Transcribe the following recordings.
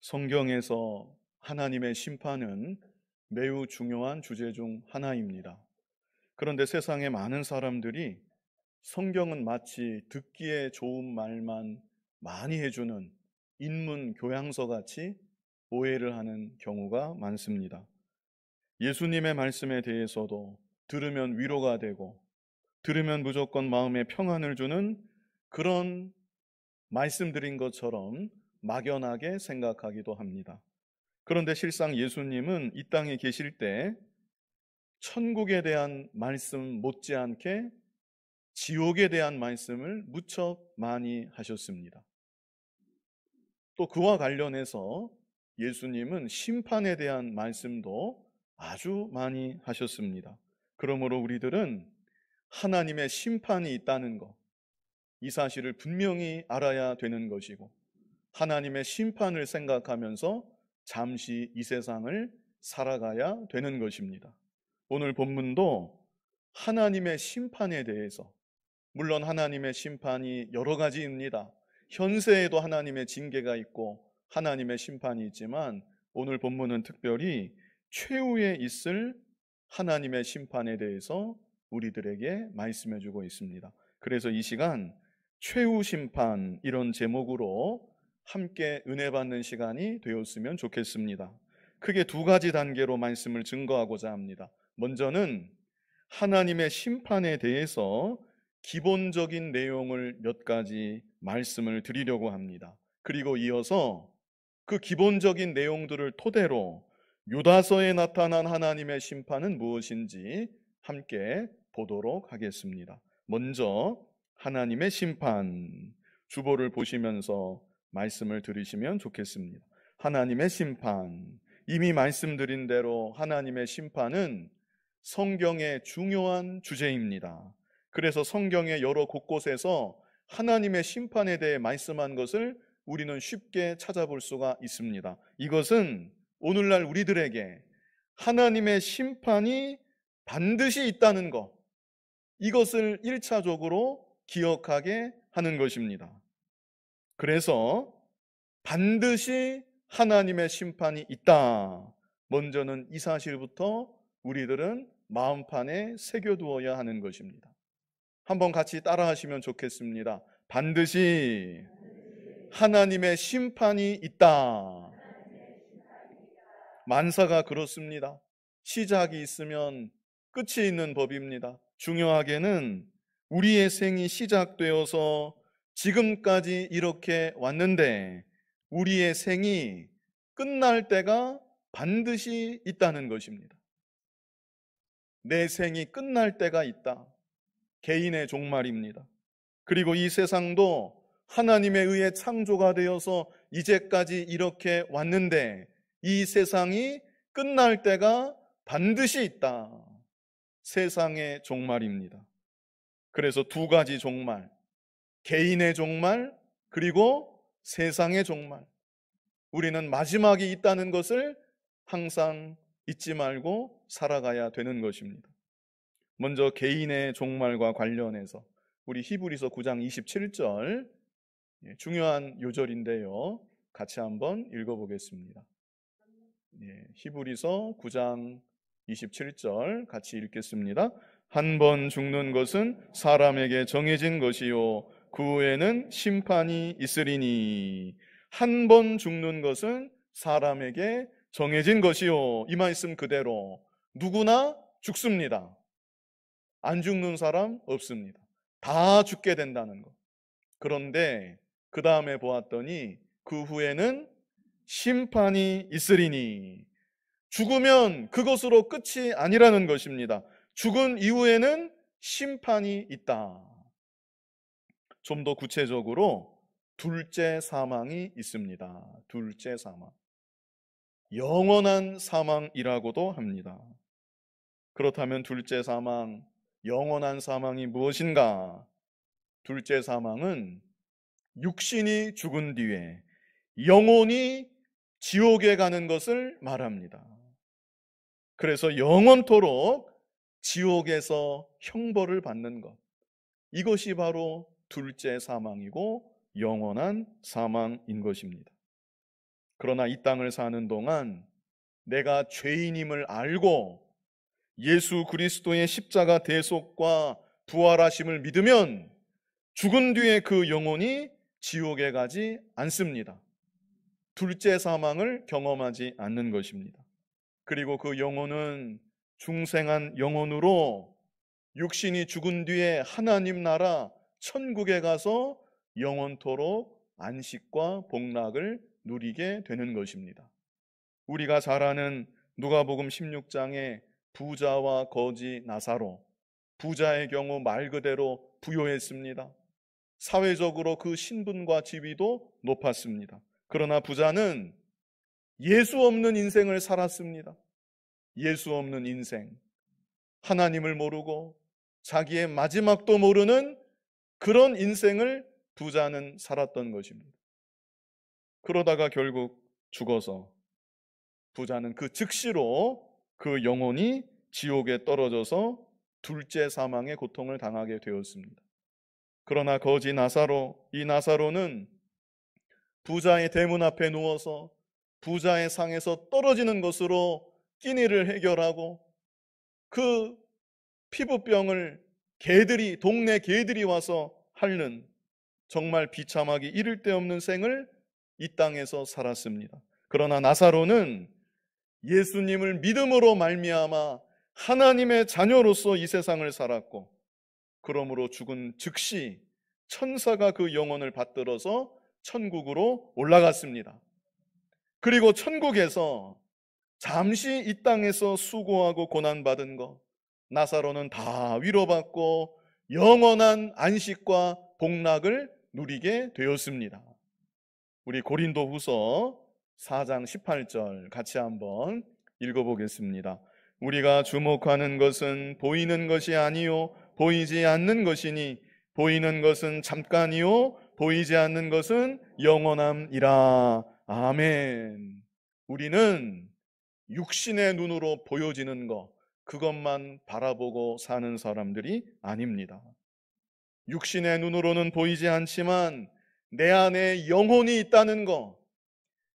성경에서 하나님의 심판은 매우 중요한 주제 중 하나입니다. 그런데 세상에 많은 사람들이 성경은 마치 듣기에 좋은 말만 많이 해주는 인문 교양서 같이 오해를 하는 경우가 많습니다. 예수님의 말씀에 대해서도 들으면 위로가 되고 들으면 무조건 마음에 평안을 주는 그런 말씀드린 것처럼 막연하게 생각하기도 합니다. 그런데 실상 예수님은 이 땅에 계실 때 천국에 대한 말씀 못지않게 지옥에 대한 말씀을 무척 많이 하셨습니다. 또 그와 관련해서 예수님은 심판에 대한 말씀도 아주 많이 하셨습니다. 그러므로 우리들은 하나님의 심판이 있다는 것, 이 사실을 분명히 알아야 되는 것이고, 하나님의 심판을 생각하면서 잠시 이 세상을 살아가야 되는 것입니다. 오늘 본문도 하나님의 심판에 대해서 물론 하나님의 심판이 여러 가지입니다. 현세에도 하나님의 징계가 있고 하나님의 심판이 있지만 오늘 본문은 특별히 최후에 있을 하나님의 심판에 대해서 우리들에게 말씀해 주고 있습니다. 그래서 이 시간 최후 심판 이런 제목으로 함께 은혜 받는 시간이 되었으면 좋겠습니다. 크게 두 가지 단계로 말씀을 증거하고자 합니다. 먼저는 하나님의 심판에 대해서 기본적인 내용을 몇 가지 말씀을 드리려고 합니다. 그리고 이어서 그 기본적인 내용들을 토대로 유다서에 나타난 하나님의 심판은 무엇인지 함께 보도록 하겠습니다. 먼저 하나님의 심판 주보를 보시면서 말씀을 들으시면 좋겠습니다. 하나님의 심판. 이미 말씀드린 대로 하나님의 심판은 성경의 중요한 주제입니다. 그래서 성경의 여러 곳곳에서 하나님의 심판에 대해 말씀한 것을 우리는 쉽게 찾아볼 수가 있습니다. 이것은 오늘날 우리들에게 하나님의 심판이 반드시 있다는 것, 이것을 1차적으로 기억하게 하는 것입니다. 그래서 반드시 하나님의 심판이 있다. 먼저는 이 사실부터 우리들은 마음판에 새겨두어야 하는 것입니다. 한번 같이 따라하시면 좋겠습니다. 반드시 하나님의 심판이 있다. 만사가 그렇습니다. 시작이 있으면 끝이 있는 법입니다. 중요하게는 우리의 생이 시작되어서 지금까지 이렇게 왔는데 우리의 생이 끝날 때가 반드시 있다는 것입니다. 내 생이 끝날 때가 있다. 개인의 종말입니다. 그리고 이 세상도 하나님에 의해 창조가 되어서 이제까지 이렇게 왔는데 이 세상이 끝날 때가 반드시 있다. 세상의 종말입니다. 그래서 두 가지 종말. 개인의 종말, 그리고 세상의 종말. 우리는 마지막이 있다는 것을 항상 잊지 말고 살아가야 되는 것입니다. 먼저 개인의 종말과 관련해서 우리 히브리서 9장 27절 예, 중요한 요절인데요. 같이 한번 읽어보겠습니다. 예, 히브리서 9장 27절 같이 읽겠습니다. 한 번 죽는 것은 사람에게 정해진 것이요. 그 후에는 심판이 있으리니 한 번 죽는 것은 사람에게 정해진 것이요. 이 말씀 그대로 누구나 죽습니다. 안 죽는 사람 없습니다. 다 죽게 된다는 것. 그런데 그 다음에 보았더니 그 후에는 심판이 있으리니 죽으면 그것으로 끝이 아니라는 것입니다. 죽은 이후에는 심판이 있다. 좀더 구체적으로 둘째 사망이 있습니다. 둘째 사망. 영원한 사망이라고도 합니다. 그렇다면 둘째 사망, 영원한 사망이 무엇인가? 둘째 사망은 육신이 죽은 뒤에 영혼이 지옥에 가는 것을 말합니다. 그래서 영원토록 지옥에서 형벌을 받는 것. 이것이 바로 둘째 사망이고 영원한 사망인 것입니다. 그러나 이 땅을 사는 동안 내가 죄인임을 알고 예수 그리스도의 십자가 대속과 부활하심을 믿으면 죽은 뒤에 그 영혼이 지옥에 가지 않습니다. 둘째 사망을 경험하지 않는 것입니다. 그리고 그 영혼은 중생한 영혼으로 육신이 죽은 뒤에 하나님 나라 천국에 가서 영원토록 안식과 복락을 누리게 되는 것입니다. 우리가 잘 아는 누가복음 16장의 부자와 거지 나사로 부자의 경우 말 그대로 부여했습니다 사회적으로 그 신분과 지위도 높았습니다. 그러나 부자는 예수 없는 인생을 살았습니다. 예수 없는 인생. 하나님을 모르고 자기의 마지막도 모르는 그런 인생을 부자는 살았던 것입니다. 그러다가 결국 죽어서 부자는 그 즉시로 그 영혼이 지옥에 떨어져서 둘째 사망의 고통을 당하게 되었습니다. 그러나 거지 나사로, 이 나사로는 부자의 대문 앞에 누워서 부자의 상에서 떨어지는 것으로 끼니를 해결하고 그 피부병을 개들이 동네 개들이 와서 핥는 정말 비참하기 이를 데 없는 생을 이 땅에서 살았습니다. 그러나 나사로는 예수님을 믿음으로 말미암아 하나님의 자녀로서 이 세상을 살았고 그러므로 죽은 즉시 천사가 그 영혼을 받들어서 천국으로 올라갔습니다. 그리고 천국에서 잠시 이 땅에서 수고하고 고난받은 것, 나사로는 다 위로받고 영원한 안식과 복락을 누리게 되었습니다. 우리 고린도 후서 4장 18절 같이 한번 읽어보겠습니다. 우리가 주목하는 것은 보이는 것이 아니요, 보이지 않는 것이니, 보이는 것은 잠깐이요, 보이지 않는 것은 영원함이라. 아멘. 우리는 육신의 눈으로 보여지는 것, 그것만 바라보고 사는 사람들이 아닙니다. 육신의 눈으로는 보이지 않지만 내 안에 영혼이 있다는 것,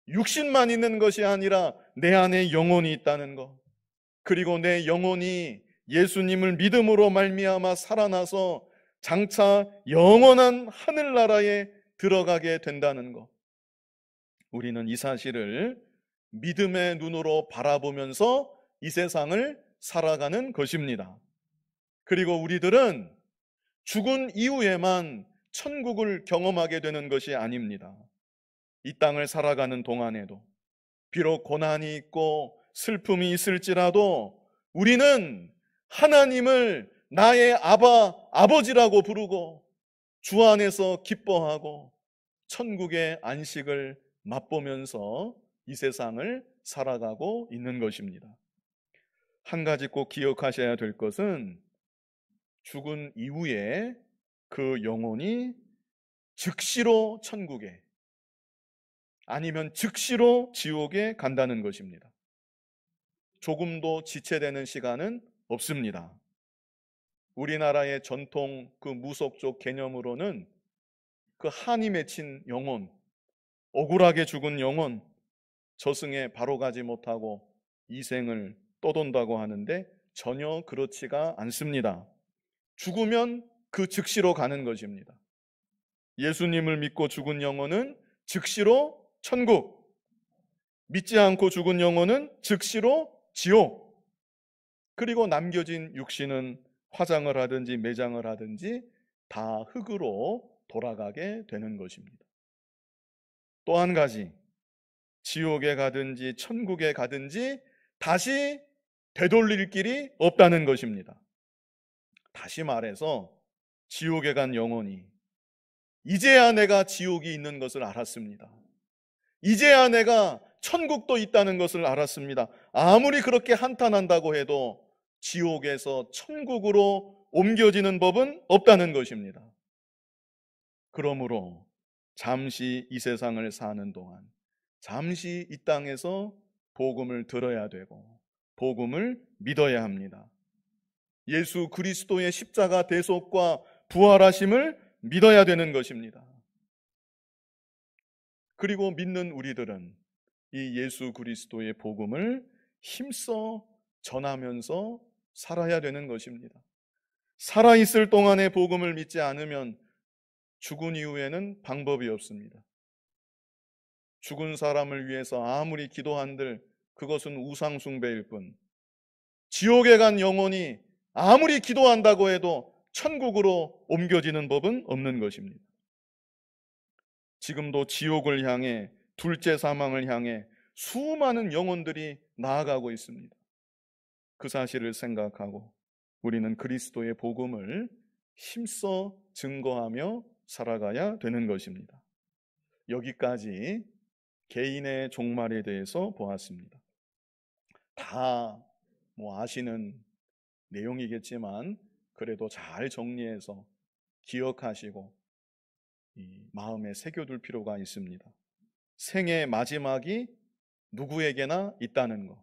육신만 있는 것이 아니라 내 안에 영혼이 있다는 것, 그리고 내 영혼이 예수님을 믿음으로 말미암아 살아나서 장차 영원한 하늘나라에 들어가게 된다는 것. 우리는 이 사실을 믿음의 눈으로 바라보면서 이 세상을 살아가는 것입니다. 그리고 우리들은 죽은 이후에만 천국을 경험하게 되는 것이 아닙니다. 이 땅을 살아가는 동안에도 비록 고난이 있고 슬픔이 있을지라도 우리는 하나님을 나의 아바 아버지라고 부르고 주 안에서 기뻐하고 천국의 안식을 맛보면서 이 세상을 살아가고 있는 것입니다. 한 가지 꼭 기억하셔야 될 것은 죽은 이후에 그 영혼이 즉시로 천국에 아니면 즉시로 지옥에 간다는 것입니다. 조금도 지체되는 시간은 없습니다. 우리나라의 전통 그 무속적 개념으로는 그 한이 맺힌 영혼, 억울하게 죽은 영혼, 저승에 바로 가지 못하고 이생을 떠돈다고 하는데 전혀 그렇지가 않습니다. 죽으면 그 즉시로 가는 것입니다. 예수님을 믿고 죽은 영혼은 즉시로 천국, 믿지 않고 죽은 영혼은 즉시로 지옥, 그리고 남겨진 육신은 화장을 하든지 매장을 하든지 다 흙으로 돌아가게 되는 것입니다. 또 한 가지, 지옥에 가든지 천국에 가든지 다시 되돌릴 길이 없다는 것입니다. 다시 말해서 지옥에 간 영혼이 이제야 내가 지옥이 있는 것을 알았습니다. 이제야 내가 천국도 있다는 것을 알았습니다. 아무리 그렇게 한탄한다고 해도 지옥에서 천국으로 옮겨지는 법은 없다는 것입니다. 그러므로 잠시 이 세상을 사는 동안 잠시 이 땅에서 복음을 들어야 되고 복음을 믿어야 합니다. 예수 그리스도의 십자가 대속과 부활하심을 믿어야 되는 것입니다. 그리고 믿는 우리들은 이 예수 그리스도의 복음을 힘써 전하면서 살아야 되는 것입니다. 살아있을 동안에 복음을 믿지 않으면 죽은 이후에는 방법이 없습니다. 죽은 사람을 위해서 아무리 기도한들 그것은 우상숭배일 뿐. 지옥에 간 영혼이 아무리 기도한다고 해도 천국으로 옮겨지는 법은 없는 것입니다. 지금도 지옥을 향해 둘째 사망을 향해 수많은 영혼들이 나아가고 있습니다. 그 사실을 생각하고 우리는 그리스도의 복음을 힘써 증거하며 살아가야 되는 것입니다. 여기까지 개인의 종말에 대해서 보았습니다. 다뭐 아시는 내용이겠지만 그래도 잘 정리해서 기억하시고 마음에 새겨둘 필요가 있습니다. 생의 마지막이 누구에게나 있다는 것. 뭐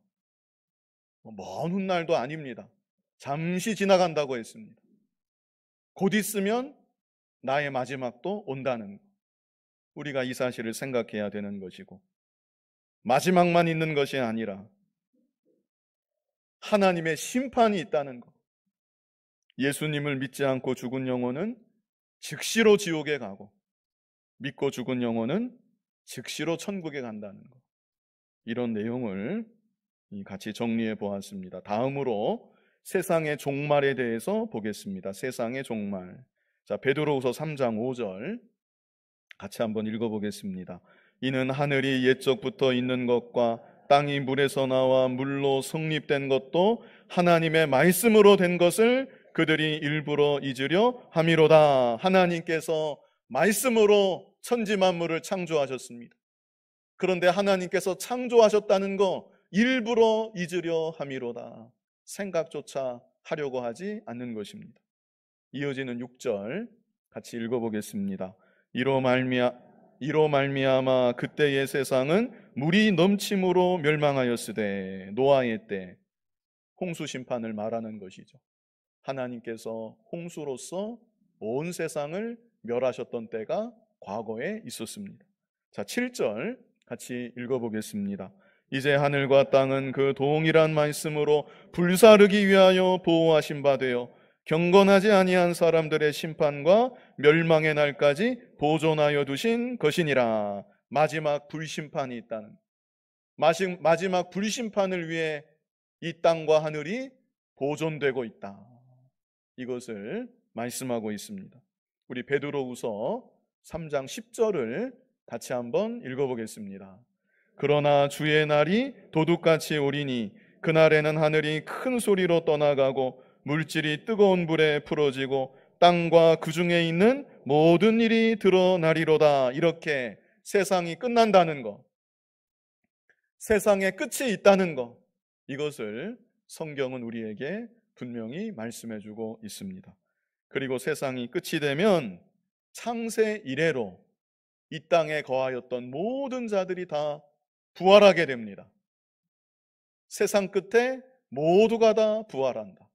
먼 훗날도 아닙니다. 잠시 지나간다고 했습니다. 곧 있으면 나의 마지막도 온다는 것. 우리가 이 사실을 생각해야 되는 것이고, 마지막만 있는 것이 아니라 하나님의 심판이 있다는 것. 예수님을 믿지 않고 죽은 영혼은 즉시로 지옥에 가고 믿고 죽은 영혼은 즉시로 천국에 간다는 것. 이런 내용을 같이 정리해 보았습니다. 다음으로 세상의 종말에 대해서 보겠습니다. 세상의 종말. 자, 베드로우서 3장 5절 같이 한번 읽어 보겠습니다. 이는 하늘이 옛적부터 있는 것과 땅이 물에서 나와 물로 성립된 것도 하나님의 말씀으로 된 것을 그들이 일부러 잊으려 함이로다. 하나님께서 말씀으로 천지 만물을 창조하셨습니다. 그런데 하나님께서 창조하셨다는 거 일부러 잊으려 함이로다. 생각조차 하려고 하지 않는 것입니다. 이어지는 6절 같이 읽어보겠습니다. 이로 말미암 이로 말미암아 그때의 세상은 물이 넘침으로 멸망하였으되 노아의 때 홍수 심판을 말하는 것이죠. 하나님께서 홍수로서 온 세상을 멸하셨던 때가 과거에 있었습니다. 자, 7절 같이 읽어보겠습니다. 이제 하늘과 땅은 그 동일한 말씀으로 불사르기 위하여 보호하신 바 되어 경건하지 아니한 사람들의 심판과 멸망의 날까지 보존하여 두신 것이니라. 마지막 불심판이 있다는. 마지막 불심판을 위해 이 땅과 하늘이 보존되고 있다. 이것을 말씀하고 있습니다. 우리 베드로우서 3장 10절을 같이 한번 읽어보겠습니다. 그러나 주의 날이 도둑같이 오리니 그날에는 하늘이 큰 소리로 떠나가고 물질이 뜨거운 불에 풀어지고 땅과 그 중에 있는 모든 일이 드러나리로다. 이렇게 세상이 끝난다는 것. 세상에 끝이 있다는 것. 이것을 성경은 우리에게 분명히 말씀해 주고 있습니다. 그리고 세상이 끝이 되면 창세 이래로 이 땅에 거하였던 모든 자들이 다 부활하게 됩니다. 세상 끝에 모두가 다 부활한다.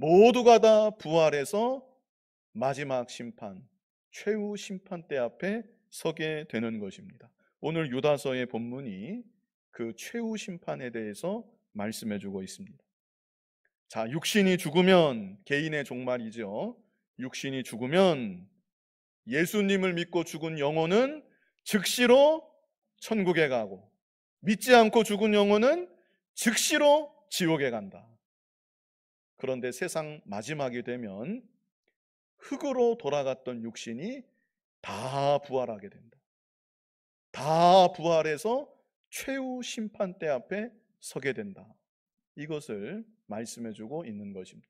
모두가 다 부활해서 마지막 심판, 최후 심판대 앞에 서게 되는 것입니다. 오늘 유다서의 본문이 그 최후 심판에 대해서 말씀해 주고 있습니다. 자, 육신이 죽으면 개인의 종말이죠. 육신이 죽으면 예수님을 믿고 죽은 영혼은 즉시로 천국에 가고 믿지 않고 죽은 영혼은 즉시로 지옥에 간다. 그런데 세상 마지막이 되면 흙으로 돌아갔던 육신이 다 부활하게 된다. 다 부활해서 최후 심판대 앞에 서게 된다. 이것을 말씀해 주고 있는 것입니다.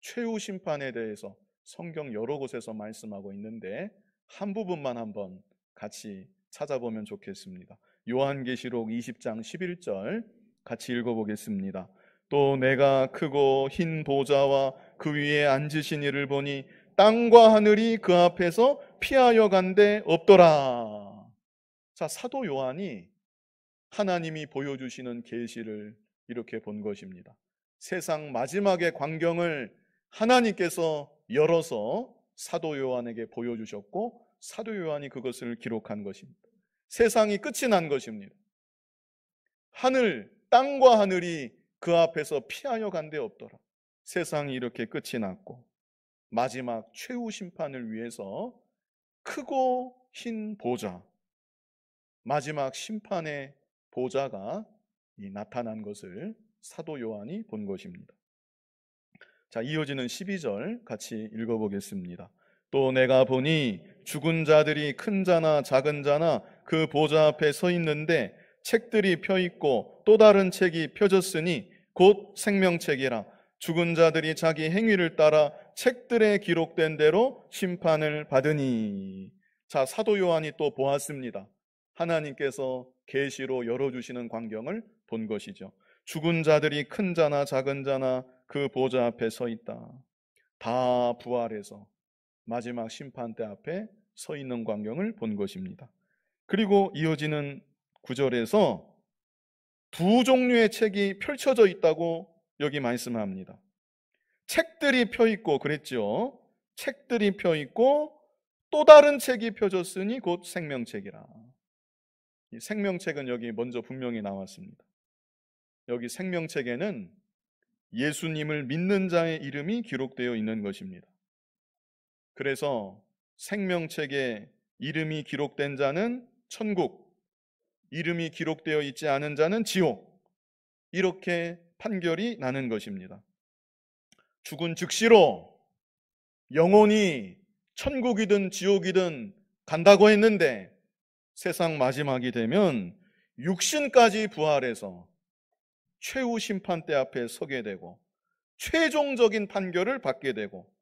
최후 심판에 대해서 성경 여러 곳에서 말씀하고 있는데 한 부분만 한번 같이 찾아보면 좋겠습니다. 요한계시록 20장 11절 같이 읽어보겠습니다. 또 내가 크고 흰 보좌와 그 위에 앉으신 이를 보니 땅과 하늘이 그 앞에서 피하여 간데 없더라. 자, 사도 요한이 하나님이 보여주시는 계시를 이렇게 본 것입니다. 세상 마지막의 광경을 하나님께서 열어서 사도 요한에게 보여주셨고 사도 요한이 그것을 기록한 것입니다. 세상이 끝이 난 것입니다. 하늘, 땅과 하늘이 그 앞에서 피하여 간데 없더라. 세상이 이렇게 끝이 났고 마지막 최후 심판을 위해서 크고 흰 보좌, 마지막 심판의 보좌가 나타난 것을 사도 요한이 본 것입니다. 자, 이어지는 12절 같이 읽어보겠습니다. 또 내가 보니 죽은 자들이 큰 자나 작은 자나 그 보좌 앞에 서 있는데 책들이 펴 있고 또 다른 책이 펴졌으니 곧 생명책이라 죽은 자들이 자기 행위를 따라 책들에 기록된 대로 심판을 받으니 자 사도 요한이 또 보았습니다. 하나님께서 계시로 열어 주시는 광경을 본 것이죠. 죽은 자들이 큰 자나 작은 자나 그 보좌 앞에 서 있다. 다 부활해서 마지막 심판대 앞에 서 있는 광경을 본 것입니다. 그리고 이어지는 구절에서 두 종류의 책이 펼쳐져 있다고 여기 말씀합니다. 책들이 펴 있고 그랬죠. 책들이 펴 있고 또 다른 책이 펴졌으니 곧 생명책이라. 생명책은 여기 먼저 분명히 나왔습니다. 여기 생명책에는 예수님을 믿는 자의 이름이 기록되어 있는 것입니다. 그래서 생명책에 이름이 기록된 자는 천국, 이름이 기록되어 있지 않은 자는 지옥. 이렇게 판결이 나는 것입니다. 죽은 즉시로 영혼이 천국이든 지옥이든 간다고 했는데 세상 마지막이 되면 육신까지 부활해서 최후 심판대 앞에 서게 되고 최종적인 판결을 받게 되고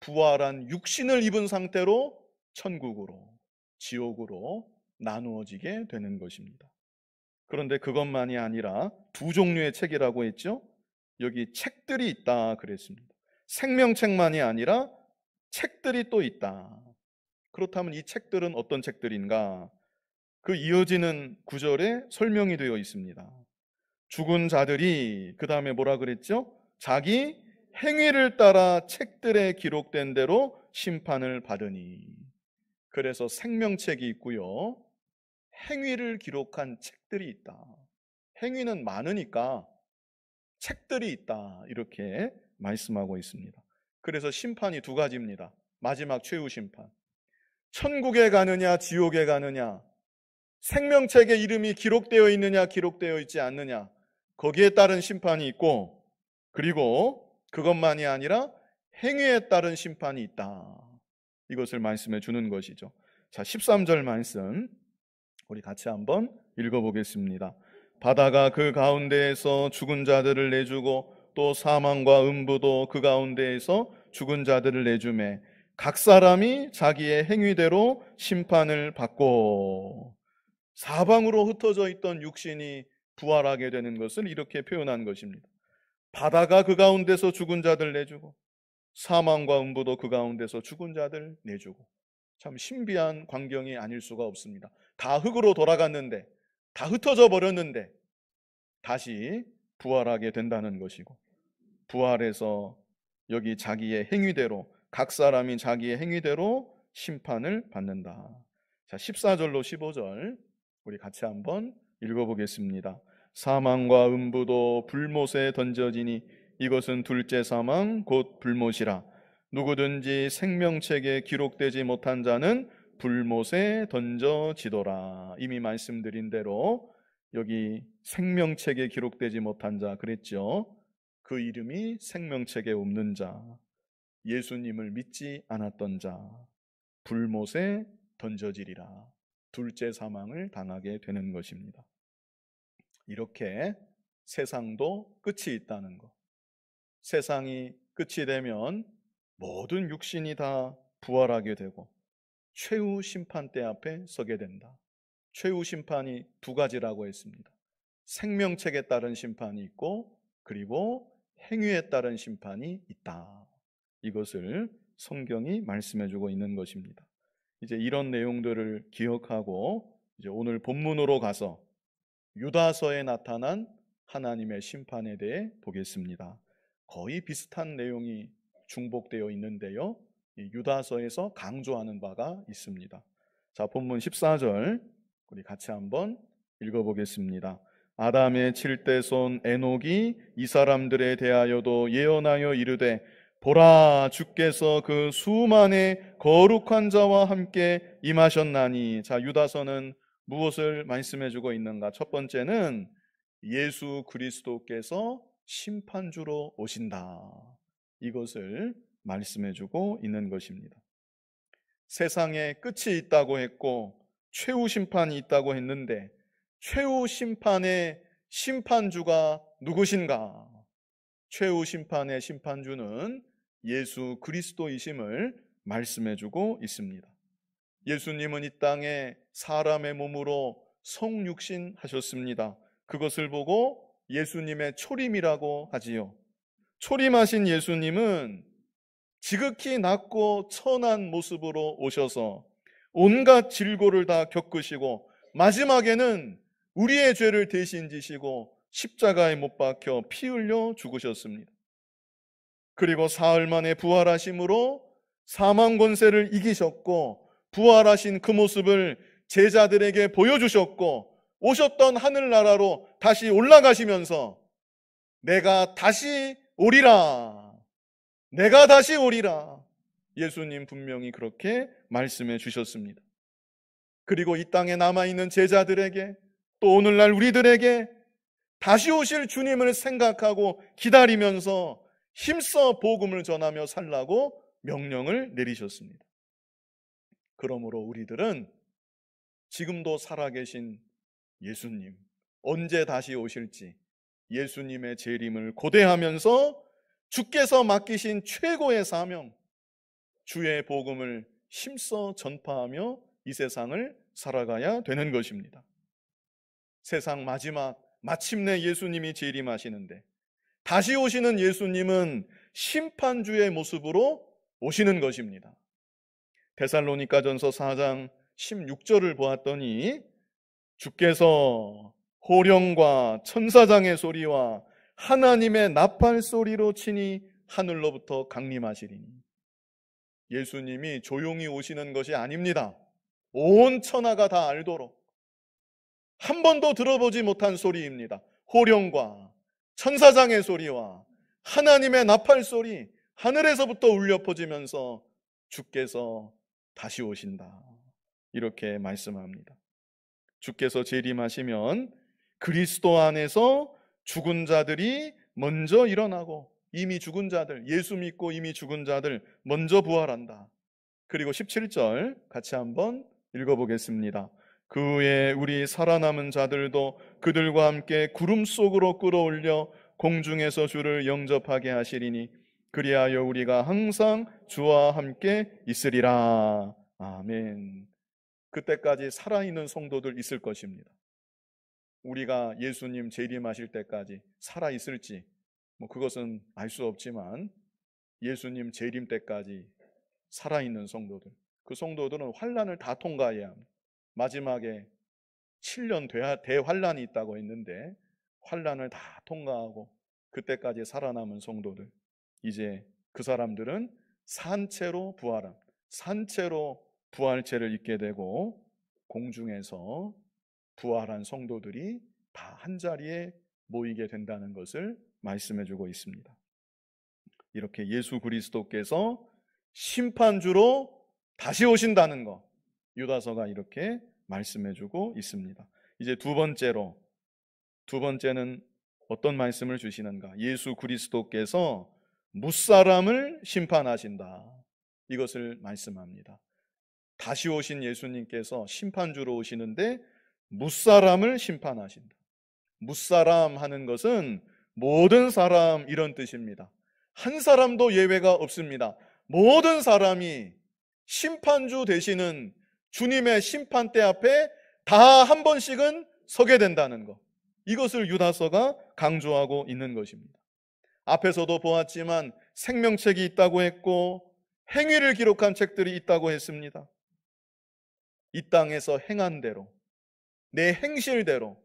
부활한 육신을 입은 상태로 천국으로 지옥으로 나누어지게 되는 것입니다. 그런데 그것만이 아니라 두 종류의 책이라고 했죠? 여기 책들이 있다 그랬습니다. 생명책만이 아니라 책들이 또 있다. 그렇다면 이 책들은 어떤 책들인가? 그 이어지는 구절에 설명이 되어 있습니다. 죽은 자들이 그 다음에 뭐라 그랬죠? 자기 행위를 따라 책들에 기록된 대로 심판을 받으니. 그래서 생명책이 있고요. 행위를 기록한 책들이 있다. 행위는 많으니까 책들이 있다. 이렇게 말씀하고 있습니다. 그래서 심판이 두 가지입니다. 마지막 최후 심판. 천국에 가느냐, 지옥에 가느냐, 생명책의 이름이 기록되어 있느냐, 기록되어 있지 않느냐, 거기에 따른 심판이 있고, 그리고 그것만이 아니라 행위에 따른 심판이 있다. 이것을 말씀해 주는 것이죠. 자, 13절 말씀 우리 같이 한번 읽어보겠습니다. 바다가 그 가운데에서 죽은 자들을 내주고 또 사망과 음부도 그 가운데에서 죽은 자들을 내주매 각 사람이 자기의 행위대로 심판을 받고 사방으로 흩어져 있던 육신이 부활하게 되는 것을 이렇게 표현한 것입니다. 바다가 그 가운데서 죽은 자들 내주고 사망과 음부도 그 가운데서 죽은 자들 내주고 참 신비한 광경이 아닐 수가 없습니다. 다 흙으로 돌아갔는데 다 흩어져 버렸는데 다시 부활하게 된다는 것이고 부활해서 여기 자기의 행위대로 각 사람이 자기의 행위대로 심판을 받는다. 자, 14절로 15절 우리 같이 한번 읽어보겠습니다. 사망과 음부도 불못에 던져지니 이것은 둘째 사망 곧 불못이라 누구든지 생명책에 기록되지 못한 자는 불못에 던져지더라. 이미 말씀드린 대로 여기 생명책에 기록되지 못한 자 그랬죠. 그 이름이 생명책에 없는 자, 예수님을 믿지 않았던 자, 불못에 던져지리라. 둘째 사망을 당하게 되는 것입니다. 이렇게 세상도 끝이 있다는 것. 세상이 끝이 되면 모든 육신이 다 부활하게 되고 최후 심판대 앞에 서게 된다. 최후 심판이 두 가지라고 했습니다. 생명책에 따른 심판이 있고 그리고 행위에 따른 심판이 있다. 이것을 성경이 말씀해 주고 있는 것입니다. 이제 이런 내용들을 기억하고 이제 오늘 본문으로 가서 유다서에 나타난 하나님의 심판에 대해 보겠습니다. 거의 비슷한 내용이 중복되어 있는데요. 유다서에서 강조하는 바가 있습니다. 자, 본문 14절 우리 같이 한번 읽어보겠습니다. 아담의 칠대손 에녹이 이 사람들에 대하여도 예언하여 이르되 보라 주께서 그 수많의 거룩한 자와 함께 임하셨나니 자 유다서는 무엇을 말씀해 주고 있는가 첫 번째는 예수 그리스도께서 심판주로 오신다 이것을 말씀해주고 있는 것입니다. 세상에 끝이 있다고 했고 최후 심판이 있다고 했는데 최후 심판의 심판주가 누구신가? 최후 심판의 심판주는 예수 그리스도이심을 말씀해주고 있습니다. 예수님은 이 땅에 사람의 몸으로 성육신 하셨습니다. 그것을 보고 예수님의 초림이라고 하지요. 초림하신 예수님은 지극히 낮고 천한 모습으로 오셔서 온갖 질고를 다 겪으시고 마지막에는 우리의 죄를 대신 지시고 십자가에 못 박혀 피 흘려 죽으셨습니다. 그리고 사흘 만에 부활하심으로 사망 권세를 이기셨고 부활하신 그 모습을 제자들에게 보여주셨고 오셨던 하늘나라로 다시 올라가시면서 내가 다시 오리라 내가 다시 오리라. 예수님 분명히 그렇게 말씀해 주셨습니다. 그리고 이 땅에 남아있는 제자들에게 또 오늘날 우리들에게 다시 오실 주님을 생각하고 기다리면서 힘써 복음을 전하며 살라고 명령을 내리셨습니다. 그러므로 우리들은 지금도 살아계신 예수님, 언제 다시 오실지 예수님의 재림을 고대하면서 주께서 맡기신 최고의 사명, 주의 복음을 힘써 전파하며 이 세상을 살아가야 되는 것입니다. 세상 마지막 마침내 예수님이 재림하시는데 다시 오시는 예수님은 심판주의 모습으로 오시는 것입니다. 데살로니카전서 4장 16절을 보았더니 주께서 호령과 천사장의 소리와 하나님의 나팔 소리로 치니 하늘로부터 강림하시리니 예수님이 조용히 오시는 것이 아닙니다. 온 천하가 다 알도록 한 번도 들어보지 못한 소리입니다. 호령과 천사장의 소리와 하나님의 나팔 소리 하늘에서부터 울려 퍼지면서 주께서 다시 오신다. 이렇게 말씀합니다. 주께서 재림하시면 그리스도 안에서 죽은 자들이 먼저 일어나고 이미 죽은 자들, 예수 믿고 이미 죽은 자들 먼저 부활한다. 그리고 17절 같이 한번 읽어보겠습니다. 그 후에 우리 살아남은 자들도 그들과 함께 구름 속으로 끌어올려 공중에서 주를 영접하게 하시리니 그리하여 우리가 항상 주와 함께 있으리라. 아멘. 그때까지 살아있는 성도들 있을 것입니다. 우리가 예수님 재림하실 때까지 살아 있을지 뭐 그것은 알 수 없지만 예수님 재림 때까지 살아 있는 성도들 그 성도들은 환란을 다 통과해야 합니다. 마지막에 7년 대환란이 있다고 했는데 환란을 다 통과하고 그때까지 살아남은 성도들 이제 그 사람들은 산채로 부활함 산채로 부활체를 입게 되고 공중에서 부활한 성도들이 다 한자리에 모이게 된다는 것을 말씀해 주고 있습니다. 이렇게 예수 그리스도께서 심판주로 다시 오신다는 것, 유다서가 이렇게 말씀해 주고 있습니다. 이제 두 번째로, 두 번째는 어떤 말씀을 주시는가? 예수 그리스도께서 무사람을 심판하신다. 이것을 말씀합니다. 다시 오신 예수님께서 심판주로 오시는데 무사람을 심판하신다. 무사람 하는 것은 모든 사람 이런 뜻입니다. 한 사람도 예외가 없습니다. 모든 사람이 심판주 되시는 주님의 심판대 앞에 다 한 번씩은 서게 된다는 것. 이것을 유다서가 강조하고 있는 것입니다. 앞에서도 보았지만 생명책이 있다고 했고 행위를 기록한 책들이 있다고 했습니다. 이 땅에서 행한 대로 내 행실대로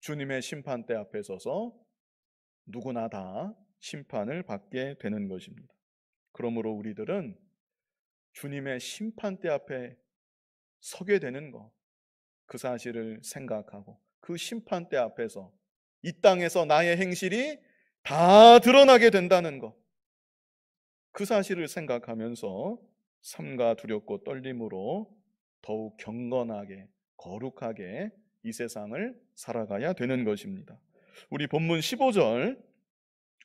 주님의 심판대 앞에 서서 누구나 다 심판을 받게 되는 것입니다. 그러므로 우리들은 주님의 심판대 앞에 서게 되는 것, 그 사실을 생각하고 그 심판대 앞에서 이 땅에서 나의 행실이 다 드러나게 된다는 것, 그 사실을 생각하면서 삶과 두렵고 떨림으로 더욱 경건하게 거룩하게 이 세상을 살아가야 되는 것입니다. 우리 본문 15절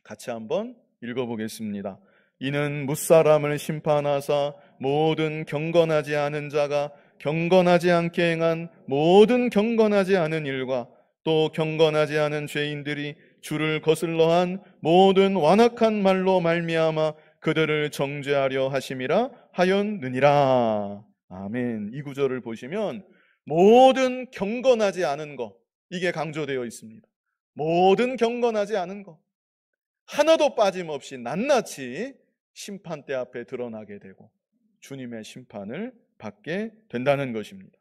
같이 한번 읽어보겠습니다. 이는 무사람을 심판하사 모든 경건하지 않은 자가 경건하지 않게 행한 모든 경건하지 않은 일과 또 경건하지 않은 죄인들이 주를 거슬러한 모든 완악한 말로 말미암아 그들을 정죄하려 하심이라 하였느니라. 아멘. 이 구절을 보시면 모든 경건하지 않은 것, 이게 강조되어 있습니다. 모든 경건하지 않은 것, 하나도 빠짐없이 낱낱이 심판대 앞에 드러나게 되고 주님의 심판을 받게 된다는 것입니다.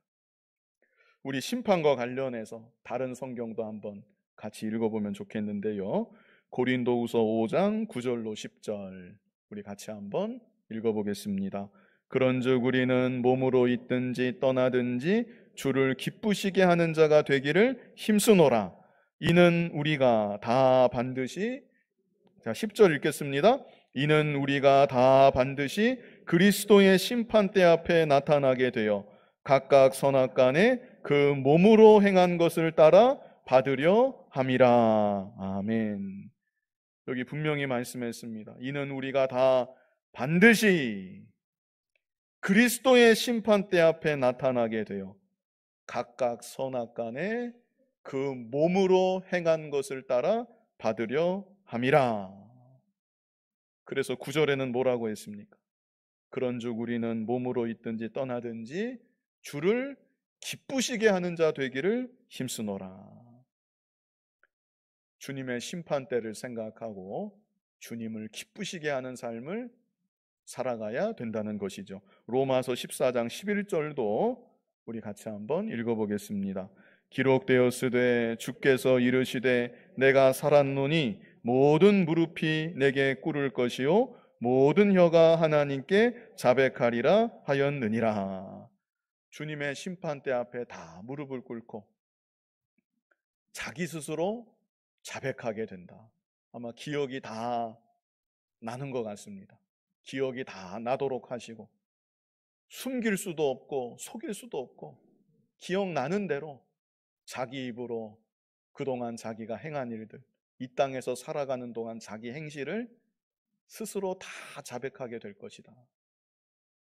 우리 심판과 관련해서 다른 성경도 한번 같이 읽어보면 좋겠는데요. 고린도우서 5장 9절로 10절 우리 같이 한번 읽어보겠습니다. 그런즉 우리는 몸으로 있든지 떠나든지 주를 기쁘시게 하는 자가 되기를 힘쓰노라. 이는 우리가 다 반드시 자, 10절 읽겠습니다. 이는 우리가 다 반드시 그리스도의 심판대 앞에 나타나게 되어 각각 선악간에 그 몸으로 행한 것을 따라 받으려 함이라. 아멘. 여기 분명히 말씀했습니다. 이는 우리가 다 반드시 그리스도의 심판대 앞에 나타나게 되어 각각 선악간에 그 몸으로 행한 것을 따라 받으려 함이라. 그래서 구절에는 뭐라고 했습니까? 그런즉 우리는 몸으로 있든지 떠나든지 주를 기쁘시게 하는 자 되기를 힘쓰노라. 주님의 심판때를 생각하고 주님을 기쁘시게 하는 삶을 살아가야 된다는 것이죠. 로마서 14장 11절도 우리 같이 한번 읽어보겠습니다. 기록되었으되 주께서 이르시되 내가 살았노니 모든 무릎이 내게 꿇을 것이요 모든 혀가 하나님께 자백하리라 하였느니라. 주님의 심판대 앞에 다 무릎을 꿇고 자기 스스로 자백하게 된다. 아마 기억이 다 나는 것 같습니다. 기억이 다 나도록 하시고 숨길 수도 없고 속일 수도 없고 기억나는 대로 자기 입으로 그동안 자기가 행한 일들, 이 땅에서 살아가는 동안 자기 행실을 스스로 다 자백하게 될 것이다.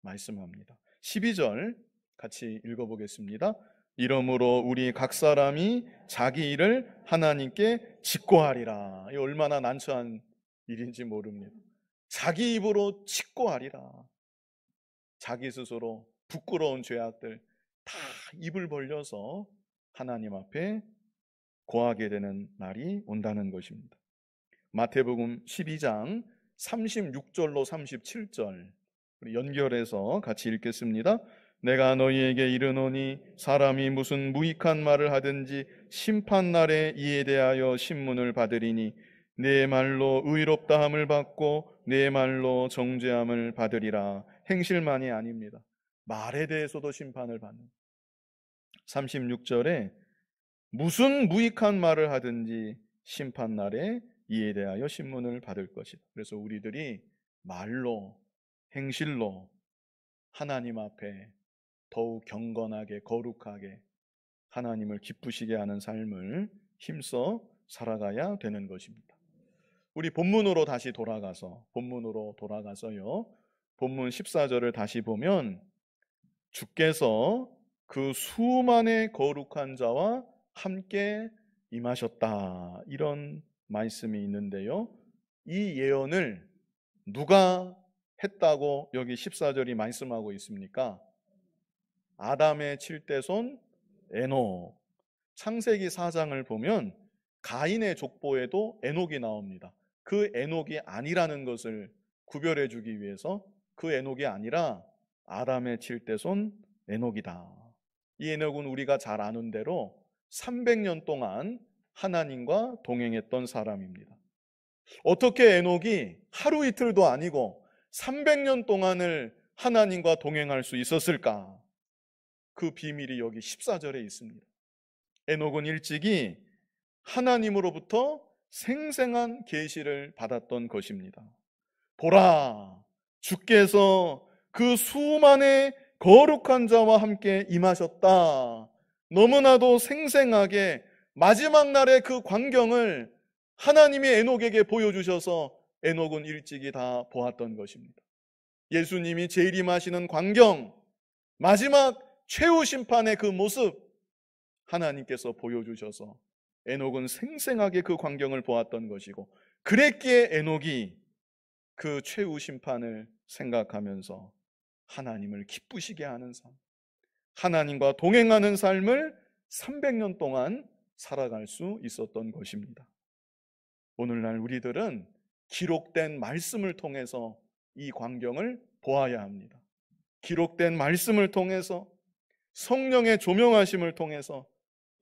말씀합니다. 12절 같이 읽어보겠습니다. 이러므로 우리 각 사람이 자기 일을 하나님께 직고하리라. 이 얼마나 난처한 일인지 모릅니다. 자기 입으로 직고하리라. 자기 스스로 부끄러운 죄악들 다 입을 벌려서 하나님 앞에 고하게 되는 날이 온다는 것입니다. 마태복음 12장 36절로 37절 연결해서 같이 읽겠습니다. 내가 너희에게 이르노니 사람이 무슨 무익한 말을 하든지 심판 날에 이에 대하여 신문을 받으리니 내 말로 의롭다함을 받고 내 말로 정죄함을 받으리라 행실만이 아닙니다. 말에 대해서도 심판을 받는. 36절에 무슨 무익한 말을 하든지 심판 날에 이에 대하여 신문을 받을 것이다. 그래서 우리들이 말로 행실로 하나님 앞에 더욱 경건하게 거룩하게 하나님을 기쁘시게 하는 삶을 힘써 살아가야 되는 것입니다. 우리 본문으로 다시 돌아가서 본문으로 돌아가서요. 본문 14절을 다시 보면 주께서 그 수많의 거룩한 자와 함께 임하셨다. 이런 말씀이 있는데요. 이 예언을 누가 했다고 여기 14절이 말씀하고 있습니까? 아담의 7대손 에녹. 창세기 4장을 보면 가인의 족보에도 에녹이 나옵니다. 그 에녹이 아니라는 것을 구별해 주기 위해서 그 에녹이 아니라 아람의 칠대손 에녹이다. 이 에녹은 우리가 잘 아는 대로 300년 동안 하나님과 동행했던 사람입니다. 어떻게 에녹이 하루 이틀도 아니고 300년 동안을 하나님과 동행할 수 있었을까? 그 비밀이 여기 14절에 있습니다. 에녹은 일찍이 하나님으로부터 생생한 계시를 받았던 것입니다. 보라, 주께서 그수많의 거룩한 자와 함께 임하셨다. 너무나도 생생하게 마지막 날의 그 광경을 하나님이 에녹에게 보여주셔서 에녹은 일찍이 다 보았던 것입니다. 예수님이 재림하시는 광경, 마지막 최후 심판의 그 모습, 하나님께서 보여주셔서 에녹은 생생하게 그 광경을 보았던 것이고, 그랬기에 에녹이 그 최후 심판을 생각하면서 하나님을 기쁘시게 하는 삶, 하나님과 동행하는 삶을 300년 동안 살아갈 수 있었던 것입니다. 오늘날 우리들은 기록된 말씀을 통해서 이 광경을 보아야 합니다. 기록된 말씀을 통해서 성령의 조명하심을 통해서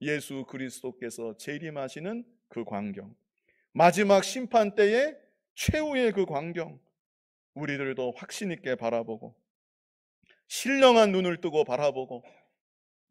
예수 그리스도께서 재림하시는 그 광경, 마지막 심판 때에 최후의 그 광경 우리들도 확신 있게 바라보고 신령한 눈을 뜨고 바라보고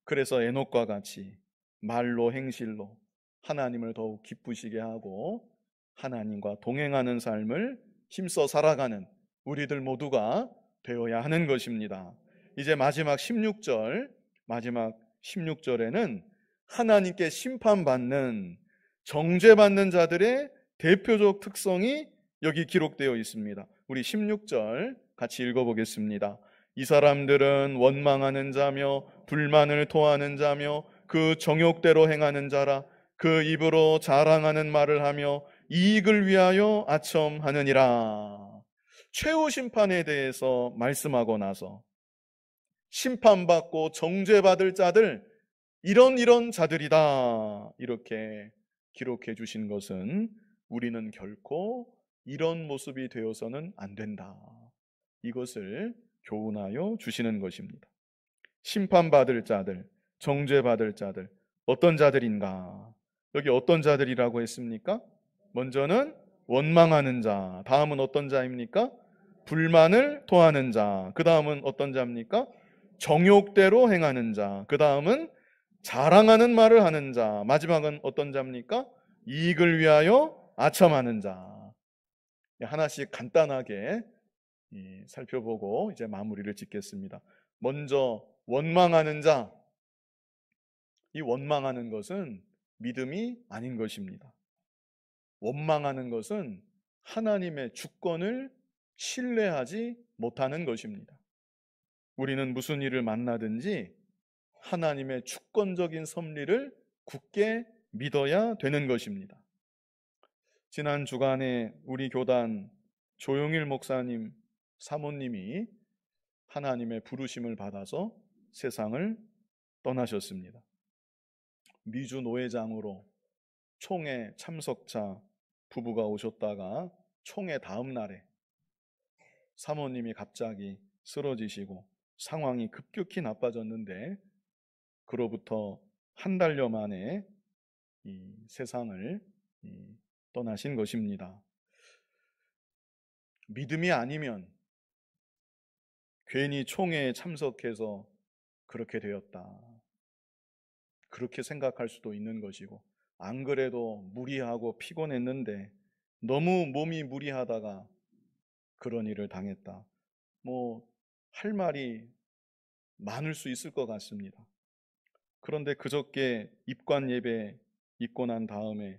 그래서 에녹과 같이 말로 행실로 하나님을 더욱 기쁘시게 하고 하나님과 동행하는 삶을 힘써 살아가는 우리들 모두가 되어야 하는 것입니다. 이제 마지막 16절, 마지막 16절에는 하나님께 심판받는 정죄받는 자들의 대표적 특성이 여기 기록되어 있습니다. 우리 16절 같이 읽어보겠습니다. 이 사람들은 원망하는 자며 불만을 토하는 자며 그 정욕대로 행하는 자라 그 입으로 자랑하는 말을 하며 이익을 위하여 아첨하느니라. 최후 심판에 대해서 말씀하고 나서 심판받고 정죄받을 자들 이런 이런 자들이다. 이렇게 기록해 주신 것은 우리는 결코 이런 모습이 되어서는 안 된다. 이것을 교훈하여 주시는 것입니다. 심판받을 자들, 정죄받을 자들, 어떤 자들인가? 여기 어떤 자들이라고 했습니까? 먼저는 원망하는 자, 다음은 어떤 자입니까? 불만을 토하는 자, 그 다음은 어떤 자입니까? 정욕대로 행하는 자, 그 다음은 자랑하는 말을 하는 자, 마지막은 어떤 자입니까? 이익을 위하여 아첨하는 자. 예, 하나씩 간단하게 살펴보고 이제 마무리를 짓겠습니다. 먼저 원망하는 자. 이 원망하는 것은 믿음이 아닌 것입니다. 원망하는 것은 하나님의 주권을 신뢰하지 못하는 것입니다. 우리는 무슨 일을 만나든지 하나님의 주권적인 섭리를 굳게 믿어야 되는 것입니다. 지난 주간에 우리 교단 조용일 목사님 사모님이 하나님의 부르심을 받아서 세상을 떠나셨습니다. 미주 노회장으로 총회 참석자 부부가 오셨다가 총회 다음 날에 사모님이 갑자기 쓰러지시고 상황이 급격히 나빠졌는데 그로부터 한 달여 만에 이 세상을 이 떠나신 것입니다. 믿음이 아니면 괜히 총회에 참석해서 그렇게 되었다. 그렇게 생각할 수도 있는 것이고, 안 그래도 무리하고 피곤했는데 너무 몸이 무리하다가 그런 일을 당했다. 뭐, 할 말이 많을 수 있을 것 같습니다. 그런데 그저께 입관 예배 입고 난 다음에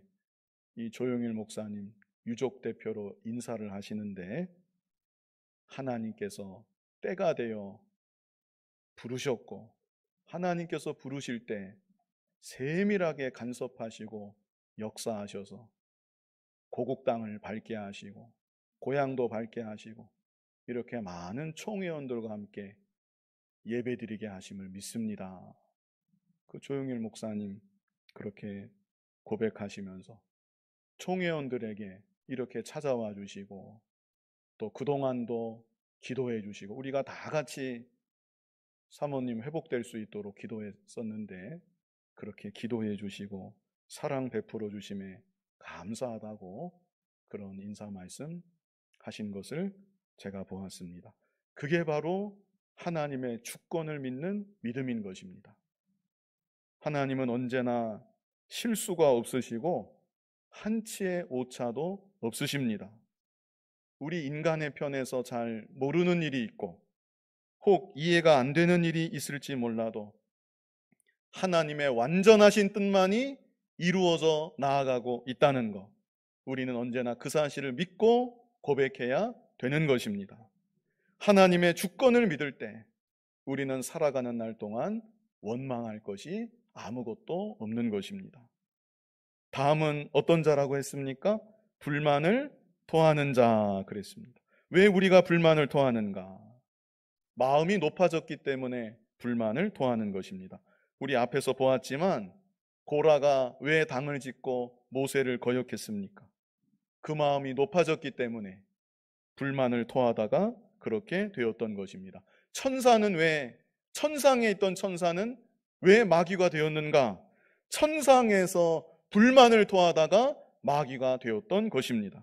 이 조용일 목사님 유족 대표로 인사를 하시는데 하나님께서 때가 되어 부르셨고 하나님께서 부르실 때 세밀하게 간섭하시고 역사하셔서 고국 땅을 밝게 하시고 고향도 밝게 하시고 이렇게 많은 총회원들과 함께 예배드리게 하심을 믿습니다. 그 조용일 목사님 그렇게 고백하시면서 총회원들에게 이렇게 찾아와 주시고 또 그동안도 기도해 주시고 우리가 다 같이 사모님 회복될 수 있도록 기도했었는데 그렇게 기도해 주시고 사랑 베풀어 주심에 감사하다고 그런 인사 말씀 하신 것을 제가 보았습니다. 그게 바로 하나님의 주권을 믿는 믿음인 것입니다. 하나님은 언제나 실수가 없으시고 한치의 오차도 없으십니다. 우리 인간의 편에서 잘 모르는 일이 있고 혹 이해가 안 되는 일이 있을지 몰라도 하나님의 완전하신 뜻만이 이루어져 나아가고 있다는 것. 우리는 언제나 그 사실을 믿고 고백해야 되는 것입니다. 하나님의 주권을 믿을 때 우리는 살아가는 날 동안 원망할 것이 아무것도 없는 것입니다. 다음은 어떤 자라고 했습니까? 불만을 토하는 자 그랬습니다. 왜 우리가 불만을 토하는가? 마음이 높아졌기 때문에 불만을 토하는 것입니다. 우리 앞에서 보았지만 고라가 왜 당을 짓고 모세를 거역했습니까? 그 마음이 높아졌기 때문에 불만을 토하다가 그렇게 되었던 것입니다. 천사는 왜 천상에 있던 천사는 왜 마귀가 되었는가? 천상에서 불만을 토하다가 마귀가 되었던 것입니다.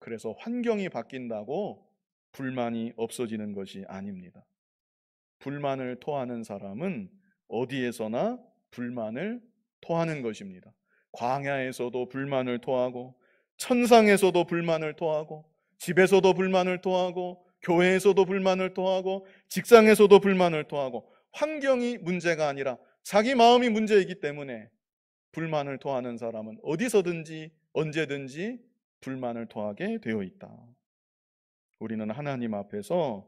그래서 환경이 바뀐다고 불만이 없어지는 것이 아닙니다. 불만을 토하는 사람은 어디에서나 불만을 토하는 것입니다. 광야에서도 불만을 토하고 천상에서도 불만을 토하고 집에서도 불만을 토하고 교회에서도 불만을 토하고 직장에서도 불만을 토하고 환경이 문제가 아니라 자기 마음이 문제이기 때문에 불만을 토하는 사람은 어디서든지 언제든지 불만을 토하게 되어 있다. 우리는 하나님 앞에서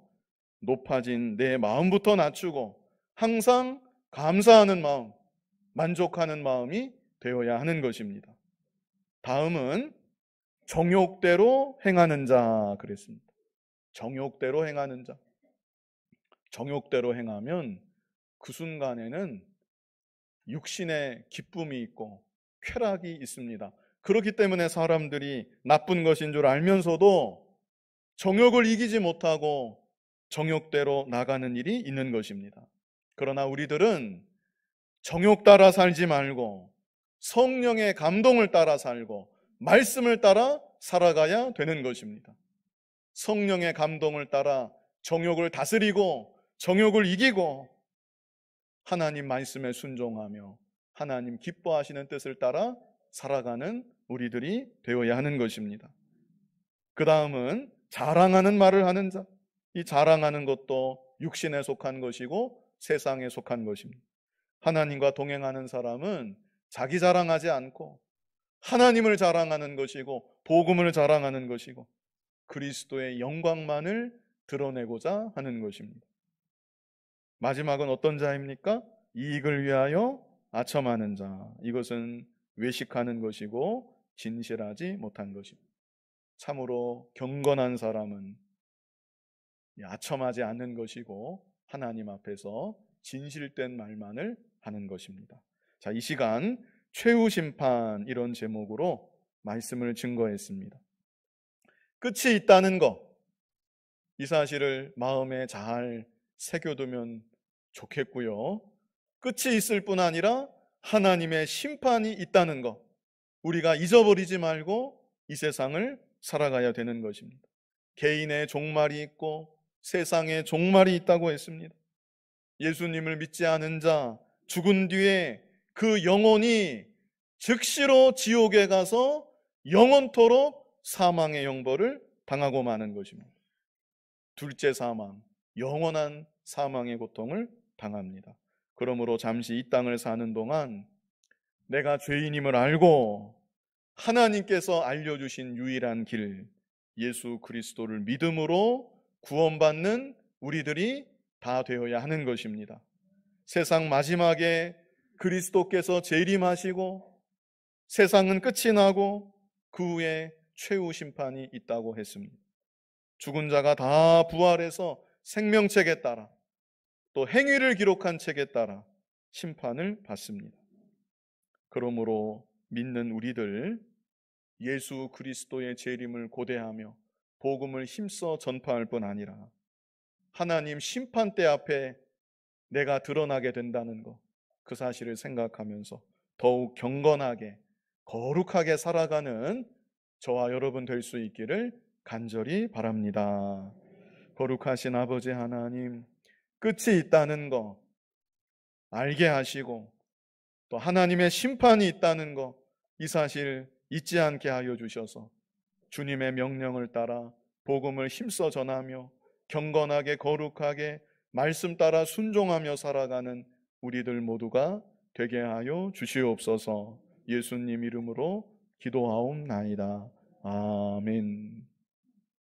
높아진 내 마음부터 낮추고 항상 감사하는 마음, 만족하는 마음이 되어야 하는 것입니다. 다음은 정욕대로 행하는 자 그랬습니다. 정욕대로 행하는 자. 정욕대로 행하면 그 순간에는 육신의 기쁨이 있고 쾌락이 있습니다. 그렇기 때문에 사람들이 나쁜 것인 줄 알면서도 정욕을 이기지 못하고 정욕대로 나가는 일이 있는 것입니다. 그러나 우리들은 정욕 따라 살지 말고 성령의 감동을 따라 살고 말씀을 따라 살아가야 되는 것입니다. 성령의 감동을 따라 정욕을 다스리고 정욕을 이기고 하나님 말씀에 순종하며 하나님 기뻐하시는 뜻을 따라 살아가는 우리들이 되어야 하는 것입니다. 그 다음은 자랑하는 말을 하는 자. 이 자랑하는 것도 육신에 속한 것이고 세상에 속한 것입니다. 하나님과 동행하는 사람은 자기 자랑하지 않고 하나님을 자랑하는 것이고 복음을 자랑하는 것이고 그리스도의 영광만을 드러내고자 하는 것입니다. 마지막은 어떤 자입니까? 이익을 위하여 아첨하는 자. 이것은 외식하는 것이고 진실하지 못한 것입니다. 참으로 경건한 사람은 아첨하지 않는 것이고 하나님 앞에서 진실된 말만을 하는 것입니다. 자, 이 시간 최후 심판 이런 제목으로 말씀을 증거했습니다. 끝이 있다는 것. 이 사실을 마음에 잘 새겨두면 좋겠고요. 끝이 있을 뿐 아니라 하나님의 심판이 있다는 것. 우리가 잊어버리지 말고 이 세상을 살아가야 되는 것입니다. 개인의 종말이 있고 세상의 종말이 있다고 했습니다. 예수님을 믿지 않은 자, 죽은 뒤에 그 영혼이 즉시로 지옥에 가서 영원토록 사망의 영벌을 당하고 마는 것입니다. 둘째 사망, 영원한 사망의 고통을 당합니다. 그러므로 잠시 이 땅을 사는 동안 내가 죄인임을 알고 하나님께서 알려주신 유일한 길, 예수 그리스도를 믿음으로 구원받는 우리들이 다 되어야 하는 것입니다. 세상 마지막에 그리스도께서 재림하시고 세상은 끝이 나고 그 후에 최후 심판이 있다고 했습니다. 죽은 자가 다 부활해서 생명책에 따라 또 행위를 기록한 책에 따라 심판을 받습니다. 그러므로 믿는 우리들 예수 그리스도의 재림을 고대하며 복음을 힘써 전파할 뿐 아니라 하나님 심판대 앞에 내가 드러나게 된다는 것, 그 사실을 생각하면서 더욱 경건하게, 거룩하게 살아가는 저와 여러분 될 수 있기를 간절히 바랍니다. 거룩하신 아버지 하나님, 끝이 있다는 거 알게 하시고 또 하나님의 심판이 있다는 거 이 사실 잊지 않게 하여 주셔서 주님의 명령을 따라 복음을 힘써 전하며 경건하게 거룩하게 말씀 따라 순종하며 살아가는 우리들 모두가 되게 하여 주시옵소서 예수님 이름으로 기도하옵나이다. 아멘.